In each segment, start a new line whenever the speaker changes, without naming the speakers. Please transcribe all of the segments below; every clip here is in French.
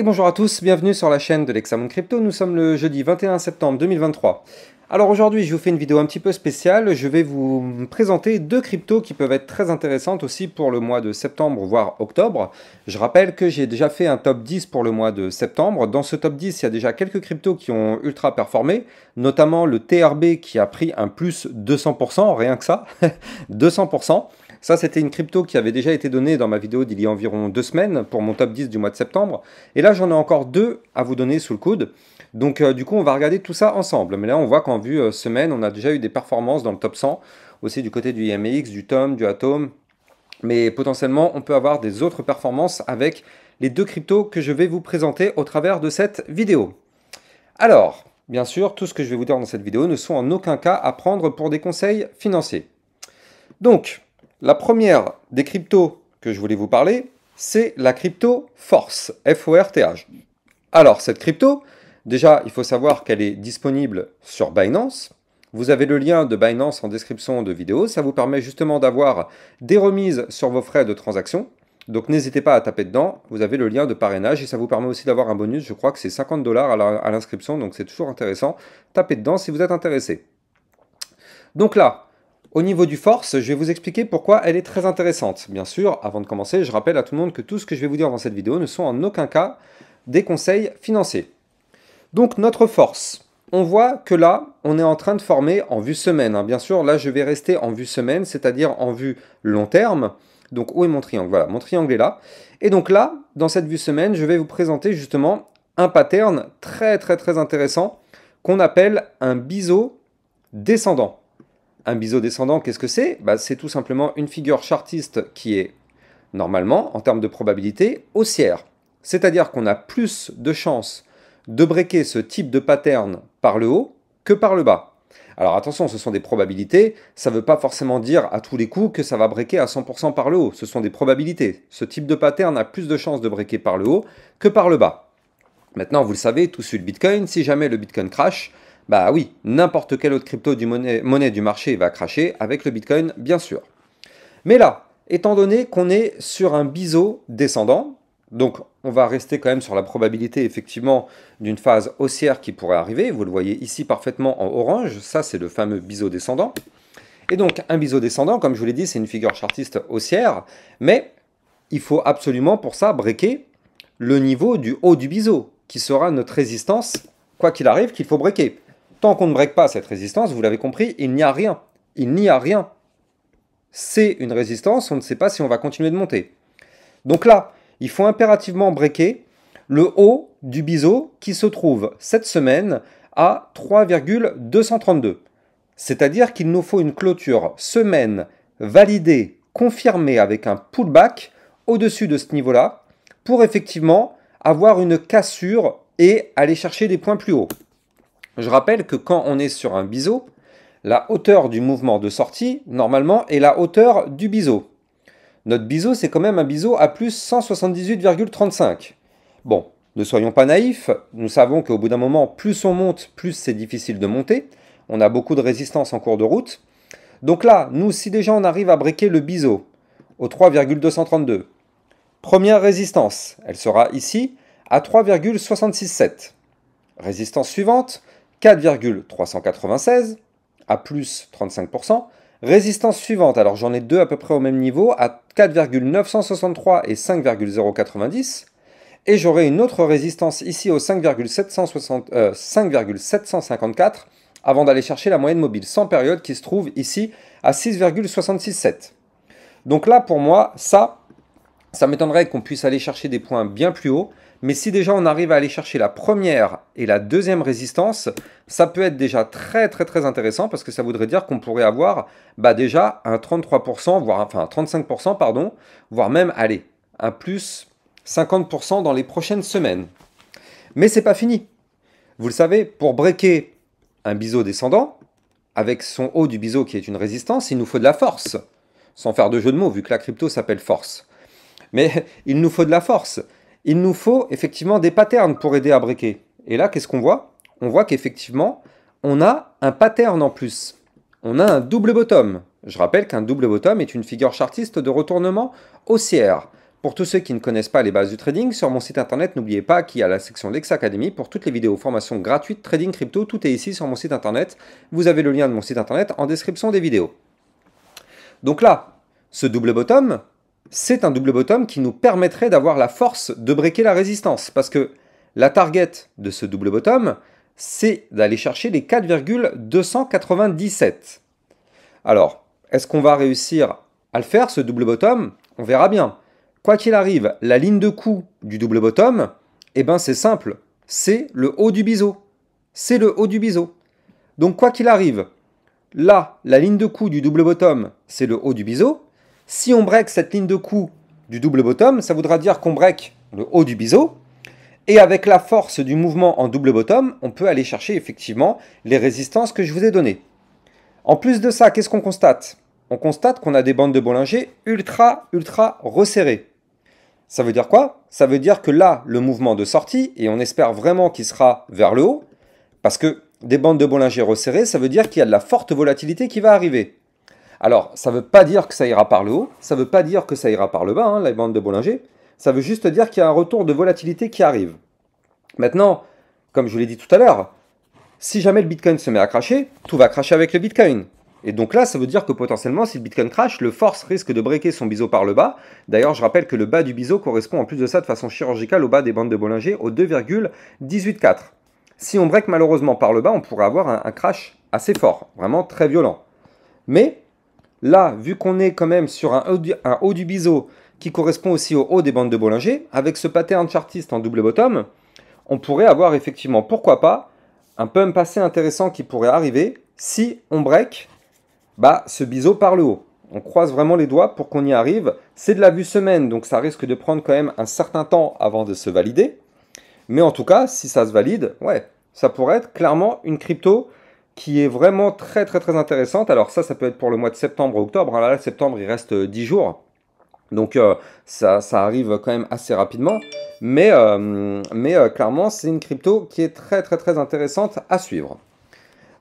Et bonjour à tous, bienvenue sur la chaîne de l'Examen Crypto, nous sommes le jeudi 21 septembre 2023. Alors aujourd'hui je vous fais une vidéo un petit peu spéciale, je vais vous présenter deux cryptos qui peuvent être très intéressantes aussi pour le mois de septembre voire octobre. Je rappelle que j'ai déjà fait un top 10 pour le mois de septembre, dans ce top 10 il y a déjà quelques cryptos qui ont ultra performé, notamment le TRB qui a pris un plus 200%, rien que ça, 200%. Ça, c'était une crypto qui avait déjà été donnée dans ma vidéo d'il y a environ deux semaines pour mon top 10 du mois de septembre. Et là, j'en ai encore deux à vous donner sous le coude. Donc, euh, du coup, on va regarder tout ça ensemble. Mais là, on voit qu'en vue euh, semaine, on a déjà eu des performances dans le top 100, aussi du côté du IMX, du TOM, du Atom. Mais potentiellement, on peut avoir des autres performances avec les deux cryptos que je vais vous présenter au travers de cette vidéo. Alors, bien sûr, tout ce que je vais vous dire dans cette vidéo ne sont en aucun cas à prendre pour des conseils financiers. Donc, la première des cryptos que je voulais vous parler, c'est la crypto Force, (FORTH). Alors, cette crypto, déjà, il faut savoir qu'elle est disponible sur Binance. Vous avez le lien de Binance en description de vidéo. Ça vous permet justement d'avoir des remises sur vos frais de transaction. Donc n'hésitez pas à taper dedans, vous avez le lien de parrainage et ça vous permet aussi d'avoir un bonus, je crois que c'est 50 dollars à l'inscription, donc c'est toujours intéressant. Tapez dedans si vous êtes intéressé. Donc là, au niveau du force, je vais vous expliquer pourquoi elle est très intéressante. Bien sûr, avant de commencer, je rappelle à tout le monde que tout ce que je vais vous dire dans cette vidéo ne sont en aucun cas des conseils financiers. Donc notre force, on voit que là, on est en train de former en vue semaine. Hein. Bien sûr, là, je vais rester en vue semaine, c'est-à-dire en vue long terme. Donc, où est mon triangle Voilà, mon triangle est là. Et donc là, dans cette vue semaine, je vais vous présenter justement un pattern très, très, très intéressant qu'on appelle un biseau descendant. Un biseau descendant, qu'est-ce que c'est bah, C'est tout simplement une figure chartiste qui est, normalement, en termes de probabilité, haussière. C'est-à-dire qu'on a plus de chances de breaker ce type de pattern par le haut que par le bas. Alors attention, ce sont des probabilités, ça ne veut pas forcément dire à tous les coups que ça va breaker à 100% par le haut, ce sont des probabilités. Ce type de pattern a plus de chances de breaker par le haut que par le bas. Maintenant, vous le savez, tout sur le Bitcoin, si jamais le Bitcoin crash, bah oui, n'importe quelle autre crypto du monnaie, du marché va cracher avec le Bitcoin, bien sûr. Mais là, étant donné qu'on est sur un biseau descendant, donc on va rester quand même sur la probabilité effectivement d'une phase haussière qui pourrait arriver. Vous le voyez ici parfaitement en orange, ça c'est le fameux biseau descendant. Et donc un biseau descendant, comme je vous l'ai dit, c'est une figure chartiste haussière, mais il faut absolument pour ça breaker le niveau du haut du biseau, qui sera notre résistance, quoi qu'il arrive, qu'il faut breaker. Tant qu'on ne break pas cette résistance, vous l'avez compris, il n'y a rien. Il n'y a rien. C'est une résistance, on ne sait pas si on va continuer de monter. Donc là, il faut impérativement breaker le haut du biseau qui se trouve cette semaine à 3,232. C'est-à-dire qu'il nous faut une clôture semaine validée, confirmée avec un pullback au-dessus de ce niveau-là pour effectivement avoir une cassure et aller chercher des points plus hauts. Je rappelle que quand on est sur un biseau, la hauteur du mouvement de sortie, normalement, est la hauteur du biseau. Notre biseau, c'est quand même un biseau à plus 178,35. Bon, ne soyons pas naïfs, nous savons qu'au bout d'un moment, plus on monte, plus c'est difficile de monter. On a beaucoup de résistance en cours de route. Donc là, nous, si déjà on arrive à briquer le biseau au 3,232, première résistance, elle sera ici à 3,667. Résistance suivante, 4,396 à plus 35%. Résistance suivante, alors j'en ai deux à peu près au même niveau, à 4,963 et 5,090. Et j'aurai une autre résistance ici au 5,754 euh, avant d'aller chercher la moyenne mobile sans période qui se trouve ici à 6,667. Donc là, pour moi, ça, ça m'étonnerait qu'on puisse aller chercher des points bien plus hauts. Mais si déjà on arrive à aller chercher la première et la deuxième résistance, ça peut être déjà très très très intéressant parce que ça voudrait dire qu'on pourrait avoir bah, déjà un 33%, voire enfin 35%, pardon, voire même, allez, un plus 50% dans les prochaines semaines. Mais c'est pas fini. Vous le savez, pour breaker un biseau descendant, avec son haut du biseau qui est une résistance, il nous faut de la force. Sans faire de jeu de mots, vu que la crypto s'appelle force. Mais il nous faut de la force il nous faut effectivement des patterns pour aider à briquer. Et là, qu'est-ce qu'on voit On voit, qu'effectivement, on a un pattern en plus. On a un double bottom. Je rappelle qu'un double bottom est une figure chartiste de retournement haussière. Pour tous ceux qui ne connaissent pas les bases du trading, sur mon site internet, n'oubliez pas qu'il y a la section LEX Academy pour toutes les vidéos formations gratuites trading crypto. Tout est ici sur mon site internet. Vous avez le lien de mon site internet en description des vidéos. Donc là, ce double bottom, c'est un double bottom qui nous permettrait d'avoir la force de breaker la résistance, parce que la target de ce double bottom, c'est d'aller chercher les 4,297. Alors, est-ce qu'on va réussir à le faire, ce double bottom On verra bien. Quoi qu'il arrive, la ligne de coup du double bottom, eh ben c'est simple, c'est le haut du biseau. C'est le haut du biseau. Donc quoi qu'il arrive, là, la ligne de coup du double bottom, c'est le haut du biseau, si on break cette ligne de coup du double bottom, ça voudra dire qu'on break le haut du biseau. Et avec la force du mouvement en double bottom, on peut aller chercher effectivement les résistances que je vous ai données. En plus de ça, qu'est-ce qu'on constate On constate qu'on a des bandes de Bollinger ultra, ultra resserrées. Ça veut dire quoi Ça veut dire que là, le mouvement de sortie, et on espère vraiment qu'il sera vers le haut, parce que des bandes de Bollinger resserrées, ça veut dire qu'il y a de la forte volatilité qui va arriver. Alors, ça ne veut pas dire que ça ira par le haut, ça ne veut pas dire que ça ira par le bas, hein, la bande de Bollinger. Ça veut juste dire qu'il y a un retour de volatilité qui arrive. Maintenant, comme je vous l'ai dit tout à l'heure, si jamais le Bitcoin se met à cracher, tout va cracher avec le Bitcoin. Et donc là, ça veut dire que potentiellement, si le Bitcoin crache, le force risque de breaker son biseau par le bas. D'ailleurs, je rappelle que le bas du biseau correspond en plus de ça de façon chirurgicale au bas des bandes de Bollinger au 2,184. Si on break malheureusement par le bas, on pourrait avoir un crash assez fort, vraiment très violent. Mais Là, vu qu'on est quand même sur un haut, du, un biseau qui correspond aussi au haut des bandes de Bollinger, avec ce pattern chartiste en double bottom, on pourrait avoir effectivement, pourquoi pas, un pump assez intéressant qui pourrait arriver si on break bah, ce biseau par le haut. On croise vraiment les doigts pour qu'on y arrive. C'est de la vue semaine, donc ça risque de prendre quand même un certain temps avant de se valider. Mais en tout cas, si ça se valide, ouais, ça pourrait être clairement une crypto qui est vraiment très très très intéressante. Alors ça, ça peut être pour le mois de septembre ou octobre. Hein. Là, septembre, il reste 10 euh, jours. Donc euh, ça, arrive quand même assez rapidement. Mais, euh, mais clairement, c'est une crypto qui est très très très intéressante à suivre.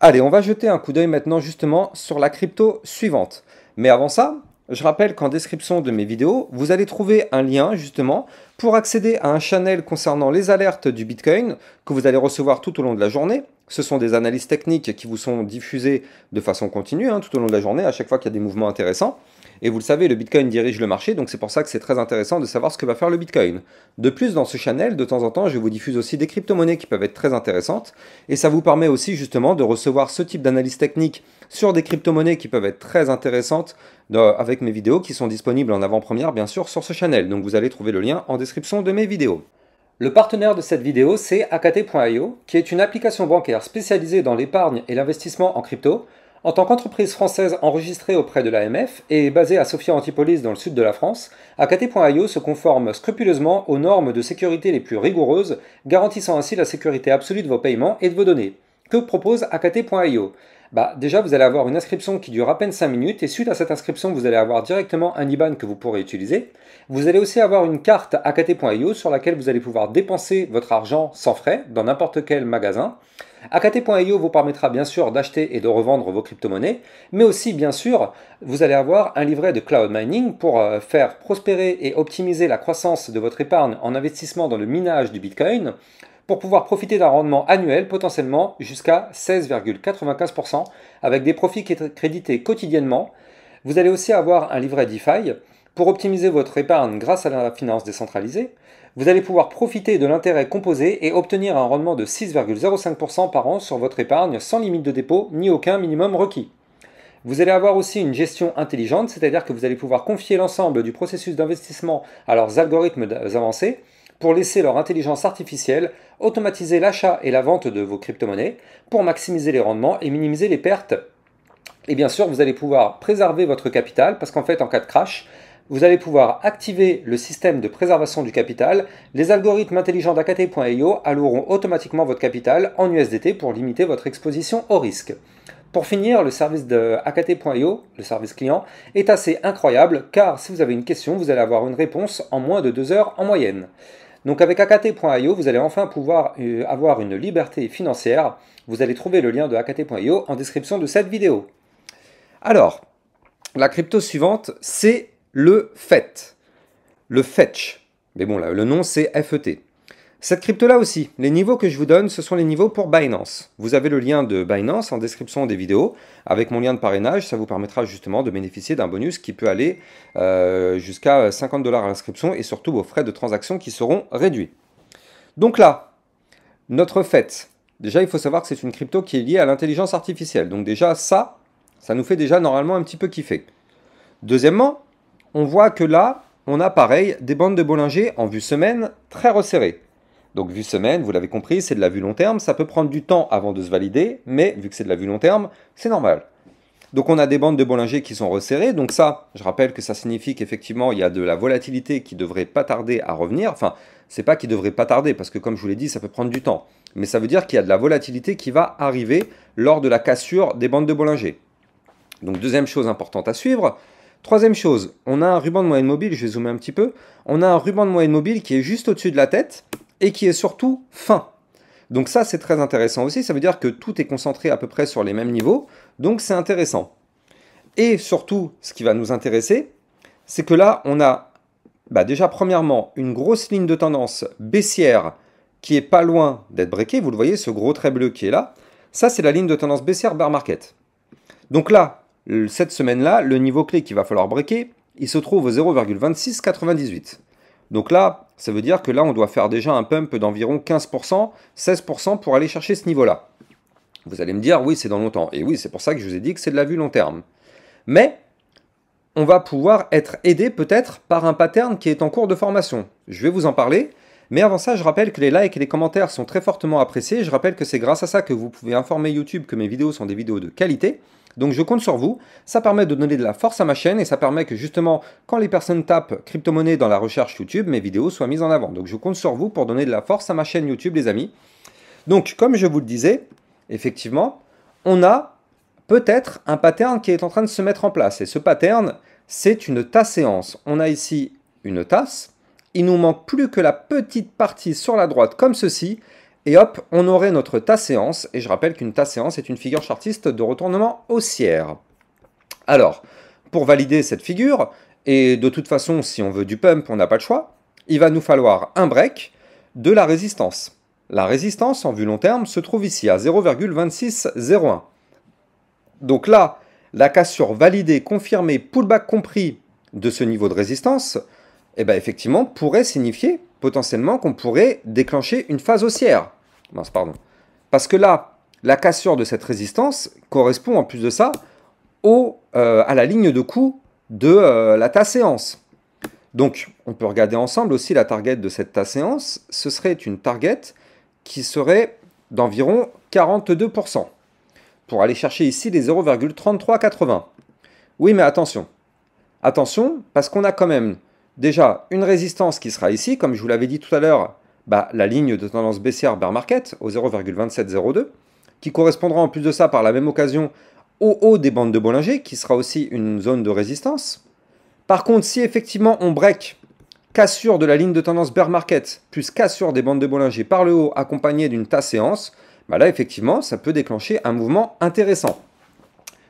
Allez, on va jeter un coup d'œil maintenant justement sur la crypto suivante. Mais avant ça, je rappelle qu'en description de mes vidéos, vous allez trouver un lien justement pour accéder à un channel concernant les alertes du Bitcoin que vous allez recevoir tout au long de la journée ce sont des analyses techniques qui vous sont diffusées de façon continue hein, tout au long de la journée, à chaque fois qu'il y a des mouvements intéressants. Et vous le savez, le Bitcoin dirige le marché, donc c'est pour ça que c'est très intéressant de savoir ce que va faire le Bitcoin. De plus, dans ce channel, de temps en temps, je vous diffuse aussi des crypto-monnaies qui peuvent être très intéressantes. Et ça vous permet aussi justement de recevoir ce type d'analyse technique sur des crypto-monnaies qui peuvent être très intéressantes avec mes vidéos qui sont disponibles en avant-première, bien sûr, sur ce channel. Donc vous allez trouver le lien en description de mes vidéos. Le partenaire de cette vidéo, c'est akate.io, qui est une application bancaire spécialisée dans l'épargne et l'investissement en crypto. En tant qu'entreprise française enregistrée auprès de l'AMF et basée à Sofia Antipolis dans le sud de la France, akate.io se conforme scrupuleusement aux normes de sécurité les plus rigoureuses, garantissant ainsi la sécurité absolue de vos paiements et de vos données. Que propose akate.io bah, déjà vous allez avoir une inscription qui dure à peine 5 minutes et suite à cette inscription vous allez avoir directement un IBAN que vous pourrez utiliser. Vous allez aussi avoir une carte AKT.io sur laquelle vous allez pouvoir dépenser votre argent sans frais dans n'importe quel magasin. AKT.io vous permettra bien sûr d'acheter et de revendre vos crypto-monnaies, mais aussi bien sûr vous allez avoir un livret de cloud mining pour euh, faire prospérer et optimiser la croissance de votre épargne en investissement dans le minage du Bitcoin pour pouvoir profiter d'un rendement annuel potentiellement jusqu'à 16,95% avec des profits crédités quotidiennement. Vous allez aussi avoir un livret DeFi pour optimiser votre épargne grâce à la finance décentralisée. Vous allez pouvoir profiter de l'intérêt composé et obtenir un rendement de 6,05% par an sur votre épargne sans limite de dépôt ni aucun minimum requis. Vous allez avoir aussi une gestion intelligente, c'est-à-dire que vous allez pouvoir confier l'ensemble du processus d'investissement à leurs algorithmes avancés pour laisser leur intelligence artificielle automatiser l'achat et la vente de vos crypto-monnaies pour maximiser les rendements et minimiser les pertes. Et bien sûr, vous allez pouvoir préserver votre capital parce qu'en fait, en cas de crash, vous allez pouvoir activer le système de préservation du capital. Les algorithmes intelligents d'AKT.io alloueront automatiquement votre capital en USDT pour limiter votre exposition au risque. Pour finir, le service de AKT.io, le service client, est assez incroyable car si vous avez une question, vous allez avoir une réponse en moins de deux heures en moyenne. Donc avec AKT.io, vous allez enfin pouvoir euh, avoir une liberté financière. Vous allez trouver le lien de AKT.io en description de cette vidéo. Alors, la crypto suivante, c'est le FET. Le Fetch. Mais bon, là, le nom, c'est FET. Cette crypto-là aussi, les niveaux que je vous donne, ce sont les niveaux pour Binance. Vous avez le lien de Binance en description des vidéos. Avec mon lien de parrainage, ça vous permettra justement de bénéficier d'un bonus qui peut aller euh, jusqu'à 50 dollars à l'inscription et surtout vos frais de transaction qui seront réduits. Donc là, notre fait. Déjà, il faut savoir que c'est une crypto qui est liée à l'intelligence artificielle. Donc déjà, ça, ça nous fait déjà normalement un petit peu kiffer. Deuxièmement, on voit que là, on a pareil des bandes de Bollinger en vue semaine très resserrées. Donc vue semaine, vous l'avez compris, c'est de la vue long terme, ça peut prendre du temps avant de se valider, mais vu que c'est de la vue long terme, c'est normal. Donc on a des bandes de Bollinger qui sont resserrées, donc ça, je rappelle que ça signifie qu'effectivement il y a de la volatilité qui devrait pas tarder à revenir, enfin c'est pas qui devrait pas tarder, parce que comme je vous l'ai dit, ça peut prendre du temps, mais ça veut dire qu'il y a de la volatilité qui va arriver lors de la cassure des bandes de Bollinger. Donc deuxième chose importante à suivre, Troisième chose, on a un ruban de moyenne mobile, je vais zoomer un petit peu, on a un ruban de moyenne mobile qui est juste au-dessus de la tête, et qui est surtout fin. Donc ça, c'est très intéressant aussi. Ça veut dire que tout est concentré à peu près sur les mêmes niveaux. Donc c'est intéressant. Et surtout, ce qui va nous intéresser, c'est que là, on a bah déjà, premièrement, une grosse ligne de tendance baissière qui est pas loin d'être breakée. Vous le voyez, ce gros trait bleu qui est là. Ça, c'est la ligne de tendance baissière bear market. Donc là, cette semaine-là, le niveau clé qu'il va falloir breaker, il se trouve au 0,2698. Donc là, ça veut dire que là, on doit faire déjà un pump d'environ 15%, 16% pour aller chercher ce niveau-là. Vous allez me dire, oui, c'est dans longtemps. Et oui, c'est pour ça que je vous ai dit que c'est de la vue long terme. Mais on va pouvoir être aidé peut-être par un pattern qui est en cours de formation. Je vais vous en parler. Mais avant ça, je rappelle que les likes et les commentaires sont très fortement appréciés. Je rappelle que c'est grâce à ça que vous pouvez informer YouTube que mes vidéos sont des vidéos de qualité. Donc je compte sur vous. Ça permet de donner de la force à ma chaîne et ça permet que justement, quand les personnes tapent crypto-monnaie dans la recherche YouTube, mes vidéos soient mises en avant. Donc je compte sur vous pour donner de la force à ma chaîne YouTube, les amis. Donc comme je vous le disais, effectivement, on a peut-être un pattern qui est en train de se mettre en place. Et ce pattern, c'est une tasse séance. On a ici une tasse. Il nous manque plus que la petite partie sur la droite comme ceci. Et hop, on aurait notre ta séance, et je rappelle qu'une ta séance est une figure chartiste de retournement haussière. Alors, pour valider cette figure, et de toute façon, si on veut du pump, on n'a pas le choix, il va nous falloir un break de la résistance. La résistance en vue long terme se trouve ici à 0,2601. Donc là, la cassure validée, confirmée, pullback compris de ce niveau de résistance, eh ben effectivement, pourrait signifier potentiellement qu'on pourrait déclencher une phase haussière. Mince, pardon. Parce que là, la cassure de cette résistance correspond en plus de ça au, euh, à la ligne de coût de euh, la ta séance. Donc, on peut regarder ensemble aussi la target de cette ta séance. Ce serait une target qui serait d'environ 42% pour aller chercher ici les 0,3380. Oui, mais attention. Attention, parce qu'on a quand même déjà une résistance qui sera ici, comme je vous l'avais dit tout à l'heure, bah, la ligne de tendance baissière bear market au 0,2702, qui correspondra en plus de ça par la même occasion au haut des bandes de Bollinger, qui sera aussi une zone de résistance. Par contre, si effectivement on break cassure de la ligne de tendance bear market, plus cassure des bandes de Bollinger par le haut, accompagné d'une tasse séance, bah là effectivement ça peut déclencher un mouvement intéressant.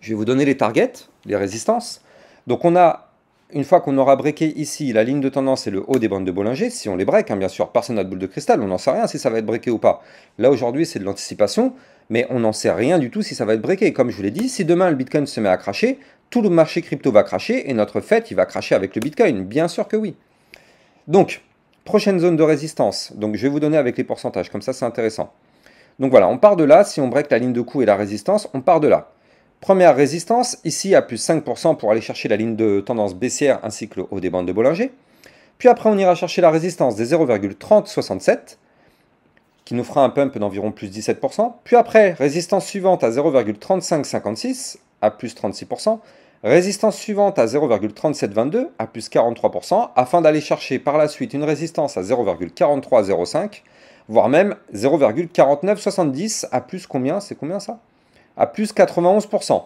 Je vais vous donner les targets, les résistances. Donc on a une fois qu'on aura breaké ici la ligne de tendance et le haut des bandes de Bollinger, si on les break, hein, bien sûr, personne n'a de boule de cristal, on n'en sait rien si ça va être breaké ou pas. Là aujourd'hui c'est de l'anticipation, mais on n'en sait rien du tout si ça va être breaké. Comme je vous l'ai dit, si demain le Bitcoin se met à cracher, tout le marché crypto va cracher et notre fête il va cracher avec le Bitcoin, bien sûr que oui. Donc, prochaine zone de résistance, donc je vais vous donner avec les pourcentages, comme ça c'est intéressant. Donc voilà, on part de là, si on break la ligne de coût et la résistance, on part de là. Première résistance, ici à plus 5% pour aller chercher la ligne de tendance baissière ainsi que le haut des bandes de Bollinger. Puis après, on ira chercher la résistance des 0,3067 qui nous fera un pump d'environ plus 17%. Puis après, résistance suivante à 0,3556 à plus 36%. Résistance suivante à 0,3722 à plus 43% afin d'aller chercher par la suite une résistance à 0,4305 voire même 0,4970 à plus combien C'est combien ça à plus 91%.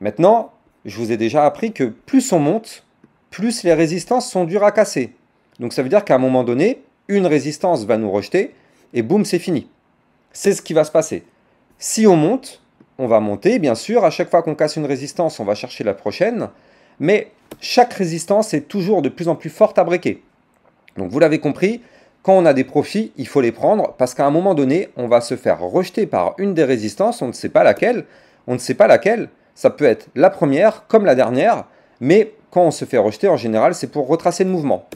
Maintenant, je vous ai déjà appris que plus on monte, plus les résistances sont dures à casser. Donc ça veut dire qu'à un moment donné, une résistance va nous rejeter et boum, c'est fini. C'est ce qui va se passer. Si on monte, on va monter, bien sûr, à chaque fois qu'on casse une résistance, on va chercher la prochaine, mais chaque résistance est toujours de plus en plus forte à briquer. Donc vous l'avez compris, quand on a des profits, il faut les prendre parce qu'à un moment donné, on va se faire rejeter par une des résistances, on ne sait pas laquelle, on ne sait pas laquelle, ça peut être la première comme la dernière, mais quand on se fait rejeter en général, c'est pour retracer le mouvement.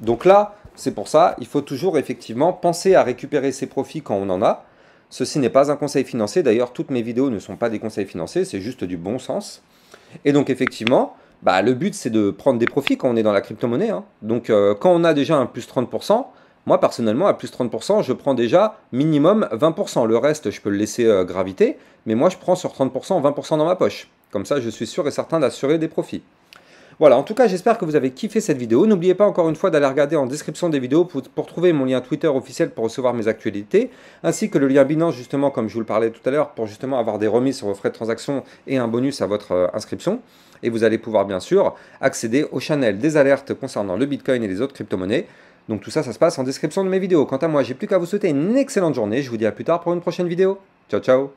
Donc là, c'est pour ça, il faut toujours effectivement penser à récupérer ses profits quand on en a. Ceci n'est pas un conseil financier, d'ailleurs toutes mes vidéos ne sont pas des conseils financiers, c'est juste du bon sens. Et donc effectivement, bah, le but c'est de prendre des profits quand on est dans la crypto-monnaie. Hein. Donc euh, quand on a déjà un plus 30%, moi, personnellement, à plus 30%, je prends déjà minimum 20%. Le reste, je peux le laisser euh, graviter, mais moi, je prends sur 30%, 20% dans ma poche. Comme ça, je suis sûr et certain d'assurer des profits. Voilà, en tout cas, j'espère que vous avez kiffé cette vidéo. N'oubliez pas encore une fois d'aller regarder en description des vidéos pour, trouver mon lien Twitter officiel pour recevoir mes actualités, ainsi que le lien Binance, justement, comme je vous le parlais tout à l'heure, pour justement avoir des remises sur vos frais de transaction et un bonus à votre euh, inscription. Et vous allez pouvoir, bien sûr, accéder au channel des alertes concernant le Bitcoin et les autres crypto-monnaies. Donc tout ça, ça se passe en description de mes vidéos. Quant à moi, j'ai plus qu'à vous souhaiter une excellente journée. Je vous dis à plus tard pour une prochaine vidéo. Ciao, ciao